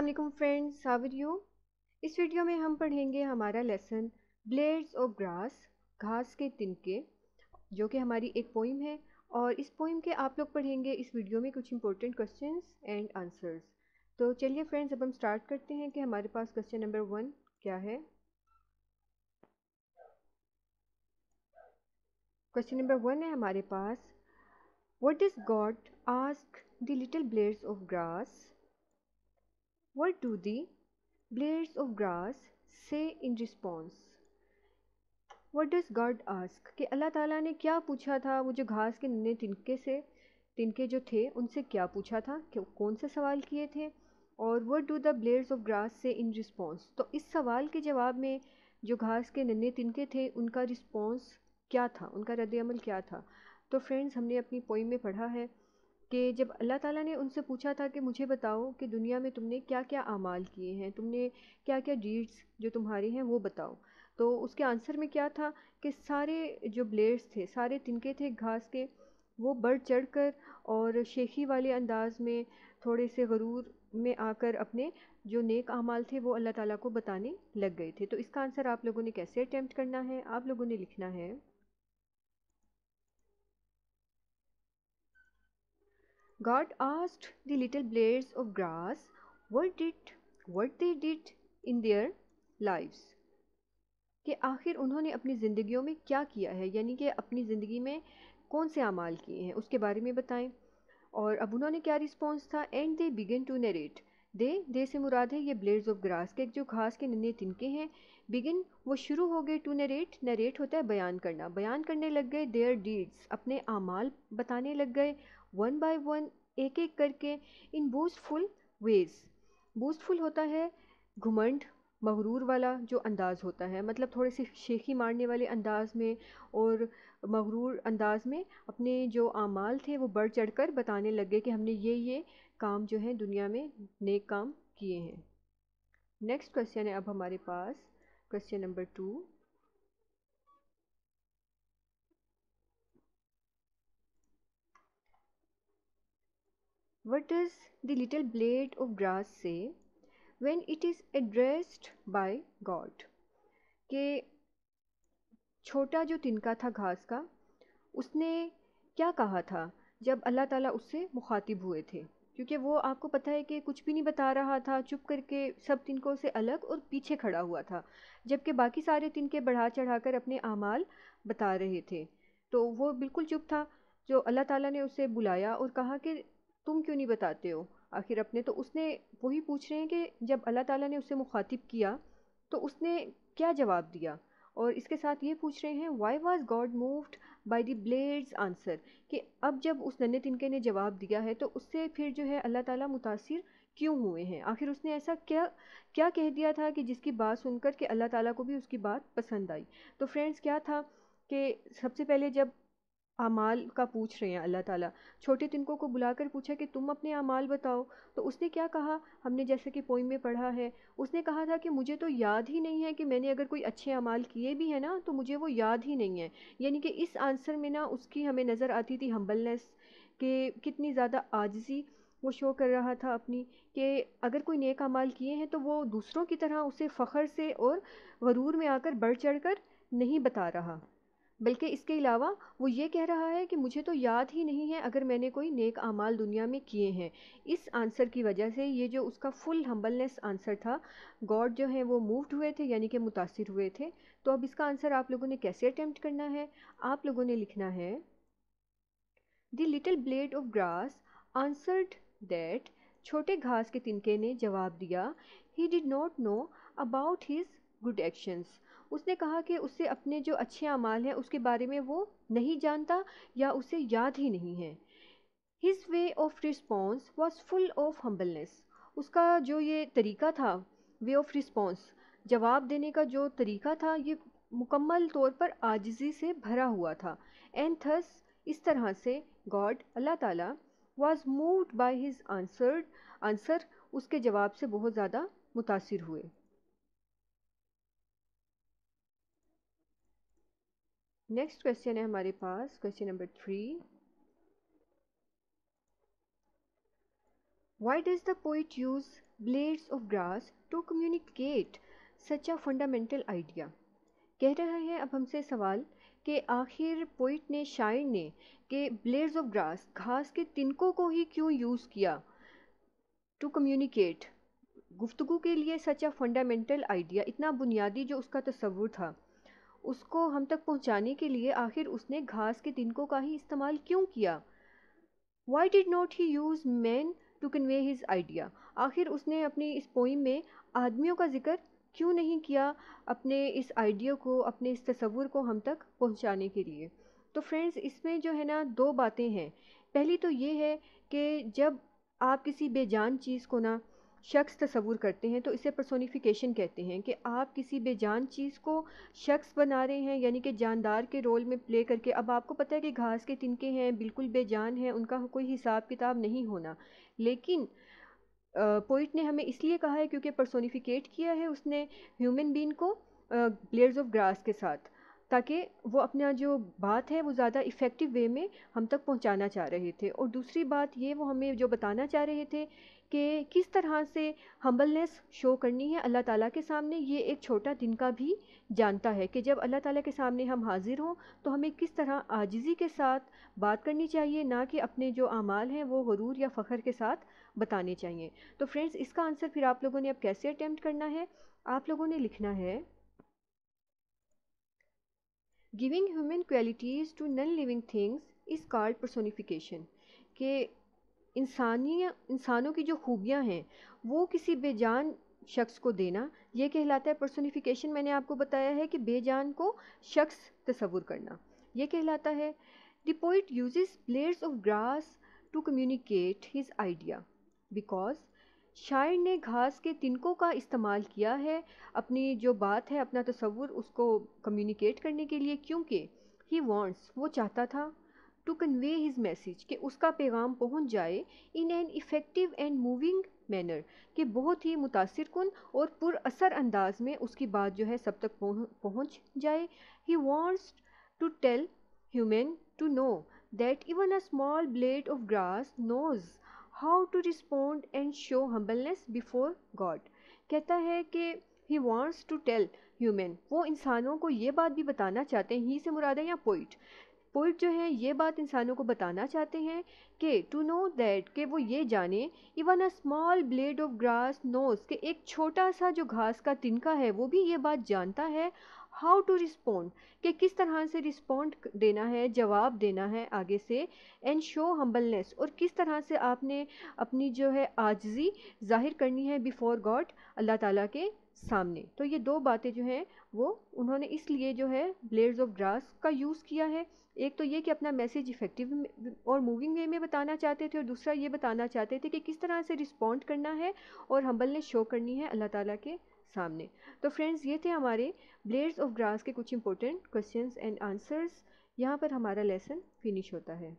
Aslam friends सावरियो यू इस वीडियो में हम पढ़ेंगे हमारा लेसन ब्लेड्स ऑफ ग्रास घास के तिनके जो कि हमारी एक पोइम है और इस पोइम के आप लोग पढ़ेंगे इस वीडियो में कुछ इंपॉर्टेंट क्वेश्चंस एंड आंसर्स तो चलिए फ्रेंड्स अब हम स्टार्ट करते हैं कि हमारे पास क्वेश्चन नंबर वन क्या है क्वेश्चन नंबर वन है हमारे पास what is God ask the little blades of grass What do the blades of grass say in response? What does God ask? कि अल्लाह ताला ने क्या पूछा था वो जो घास के नन्हे तिनके से तिनके जो थे उनसे क्या पूछा था कि कौन से सवाल किए थे और what do the blades of grass say in response तो इस सवाल के जवाब में जो घास के नन्हे तिनके थे उनका रिस्पॉन्स क्या था उनका रद्द अमल क्या था तो फ्रेंड्स हमने अपनी पोईम में पढ़ा है कि जब अल्लाह ताला ने उनसे पूछा था कि मुझे बताओ कि दुनिया में तुमने क्या क्या अमाल किए हैं तुमने क्या क्या डीड्स जो तुम्हारे हैं वो बताओ तो उसके आंसर में क्या था कि सारे जो ब्लेड्स थे सारे तिनके थे घास के वो बढ़ चढ़ कर और शेखी वाले अंदाज में थोड़े से गरूर में आकर अपने जो नेक अमाल थे वो अल्लाह ताला को बताने लग गए थे तो इसका आंसर आप लोगों ने कैसे अटैम्प्ट करना है आप लोगों ने लिखना है God asked the little blades of grass what did what they did in their lives कि आखिर उन्होंने अपनी ज़िंदगियों में क्या किया है यानी कि अपनी ज़िंदगी में कौन से अमाल किए हैं उसके बारे में बताएं और अब उन्होंने क्या रिस्पॉन्स था and they begin to narrate they they से मुराद है ये ब्लेड्स ऑफ ग्रास के जो घास के नन्हे तिनके हैं बिगिन वो शुरू हो गए टू नरेट नरेट होता है बयान करना बयान करने लग गए देयर डीड्स अपने अमाल बताने लग गए वन बाई वन एक एक करके इन बूस्टफुल वेज़ बूस्टफुल होता है घुमंड मगरूर वाला जो अंदाज़ होता है मतलब थोड़े से शेखी मारने वाले अंदाज़ में और मगरूर अंदाज़ में अपने जो आमाल थे वो बढ़ चढ़ कर बताने लगे कि हमने ये ये काम जो है दुनिया में नेक काम किए हैं नेक्स्ट क्वेश्चन है अब हमारे पास question number two What does the little blade of grass say when it is addressed by God? कि छोटा जो तिनका था घास का उसने क्या कहा था जब अल्लाह ताला उससे मुखातिब हुए थे क्योंकि वो आपको पता है कि कुछ भी नहीं बता रहा था चुप करके सब तिनकों से अलग और पीछे खड़ा हुआ था जबकि बाकी सारे तिनके बढ़ा चढ़ाकर अपने अमाल बता रहे थे तो वो बिल्कुल चुप था जो अल्लाह ताला ने उसे बुलाया और कहा कि तुम क्यों नहीं बताते हो आखिर अपने तो उसने वही पूछ रहे हैं कि जब अल्लाह ताला ने उसे मुखातिब किया तो उसने क्या जवाब दिया और इसके साथ ये पूछ रहे हैं why was God moved by the blades answer कि अब जब उस नन्हे तिनके ने जवाब दिया है तो उससे फिर जो है अल्लाह ताला मुतासिर क्यों हुए हैं आखिर उसने ऐसा क्या क्या कह दिया था कि जिसकी बात सुनकर के अल्लाह ताला को भी उसकी बात पसंद आई तो फ्रेंड्स क्या था कि सबसे पहले जब अमाल का पूछ रहे हैं अल्लाह ताला छोटे तिनकों को बुलाकर पूछा कि तुम अपने अमाल बताओ तो उसने क्या कहा हमने जैसे कि पोइम में पढ़ा है उसने कहा था कि मुझे तो याद ही नहीं है कि मैंने अगर कोई अच्छे अमाल किए भी हैं ना तो मुझे वो याद ही नहीं है यानी कि इस आंसर में ना उसकी हमें नज़र आती थी हम्बलनेस के कितनी ज़्यादा आजजी वो शो कर रहा था अपनी कि अगर कोई नेक अमाल किए हैं तो वो दूसरों की तरह उसे फ़ख्र से और गरूर में आकर बढ़ चढ़ कर नहीं बता रहा बल्कि इसके अलावा वो ये कह रहा है कि मुझे तो याद ही नहीं है अगर मैंने कोई नेक अमाल दुनिया में किए हैं इस आंसर की वजह से ये जो उसका फुल हम्बलनेस आंसर था गॉड जो है वो मूव्ड हुए थे यानी कि मुतासर हुए थे तो अब इसका आंसर आप लोगों ने कैसे अटैम्प्ट करना है आप लोगों ने लिखना है the little blade of grass answered that छोटे घास के तिनके ने जवाब दिया he did not know about his good actions उसने कहा कि उससे अपने जो अच्छे अमाल हैं उसके बारे में वो नहीं जानता या उसे याद ही नहीं है his way of response was full of humbleness उसका जो ये तरीका था वे ऑफ रिस्पॉन्स जवाब देने का जो तरीका था ये मुकम्मल तौर पर आजजी से भरा हुआ था एंड थस इस तरह से गॉड अल्लाह ताला was moved by his answered answer उसके जवाब से बहुत ज़्यादा मुतासर हुए नेक्स्ट क्वेश्चन है हमारे पास question number three why does the poet use blades of grass to communicate such a fundamental idea कह रहे हैं अब हमसे सवाल कि आखिर पोइट ने शायर ने के ब्लेड्स ऑफ ग्रास घास के तिनकों को ही क्यों यूज़ किया टू कम्युनिकेट गुफ्तु के लिए सच अ फंडामेंटल आइडिया इतना बुनियादी जो उसका तस्वुर था उसको हम तक पहुंचाने के लिए आखिर उसने घास के तिनकों का ही इस्तेमाल क्यों किया why did not he use man to convey his idea आखिर उसने अपनी इस पोइम में आदमियों का जिक्र क्यों नहीं किया अपने इस आइडिया को अपने इस तस्वुर को हम तक पहुंचाने के लिए तो फ्रेंड्स इसमें जो है ना दो बातें हैं पहली तो ये है कि जब आप किसी बेजान चीज़ को ना शख्स तस्वूर करते हैं तो इसे प्रसोनीफिकेशन कहते हैं कि आप किसी बेजान चीज़ को शख्स बना रहे हैं यानी कि जानदार के रोल में प्ले करके अब आपको पता है कि घास के तिनके हैं बिल्कुल बेजान हैं उनका कोई हिसाब किताब नहीं होना लेकिन पोइट ने हमें इसलिए कहा है क्योंकि प्रसोनीफिकेट किया है उसने ह्यूमन बीन को ब्लेयर्स ऑफ ग्रास के साथ ताकि वो अपना जो बात है वो ज़्यादा इफ़ेक्टिव वे में हम तक पहुंचाना चाह रहे थे और दूसरी बात ये वो हमें जो बताना चाह रहे थे कि किस तरह से हम्बलनेस शो करनी है अल्लाह ताला के सामने ये एक छोटा दिन का भी जानता है कि जब अल्लाह ताला के सामने हम हाजिर हों तो हमें किस तरह आजिज़ी के साथ बात करनी चाहिए ना कि अपने जो अमाल हैं वो गरूर या फ़खर के साथ बताने चाहिए तो फ्रेंड्स इसका आंसर फिर आप लोगों ने अब कैसे अटैम्प्ट करना है आप लोगों ने लिखना है giving human qualities to non living things is called personification के इंसानी इंसानों की जो खूबियाँ हैं वो किसी बेजान शख्स को देना ये कहलाता है पर्सोनीफिकेशन मैंने आपको बताया है कि बेजान को शख्स तस्वुर करना ये कहलाता है the poet use blades of grass to communicate his idea because शायर ने घास के तिनकों का इस्तेमाल किया है अपनी जो बात है अपना तस्वुर उसको कम्युनिकेट करने के लिए क्योंकि ही वॉन्ट्स वो चाहता था टू कन्वे हिज मैसेज कि उसका पैगाम पहुंच जाए in an effective and moving manner कि बहुत ही मुतासर कन और असर अंदाज में उसकी बात जो है सब तक पहुंच जाए he wants to tell human to know that even a small blade of grass knows how to respond and show humbleness before God कहता है कि he wants to tell human वो इंसानों को ये बात भी बताना चाहते हैं ही से मुराद है या पोइट पोइट जो है ये बात इंसानों को बताना चाहते हैं कि टू नो दैट के वो ये जाने even a small blade of grass knows के एक छोटा सा जो घास का तिनका है वो भी ये बात जानता है हाउ टू रिस्पोंड कि किस तरह से रिस्पोंड देना है जवाब देना है आगे से एंड शो हम्बलनेस और किस तरह से आपने अपनी जो है आजजी जाहिर करनी है बिफोर गॉड अल्लाह ताला के सामने तो ये दो बातें जो हैं वो उन्होंने इसलिए जो है ब्लेड्स ऑफ ग्रास का यूज़ किया है एक तो ये कि अपना मैसेज इफ़ेक्टिव और मूविंग वे में बताना चाहते थे और दूसरा ये बताना चाहते थे कि किस तरह से रिस्पॉन्ड करना है और हम्बलनेस शो करनी है अल्लाह ताला के सामने तो फ्रेंड्स ये थे हमारे ब्लेड्स ऑफ ग्रास के कुछ इंपॉर्टेंट क्वेश्चंस एंड आंसर्स यहाँ पर हमारा लेसन फिनिश होता है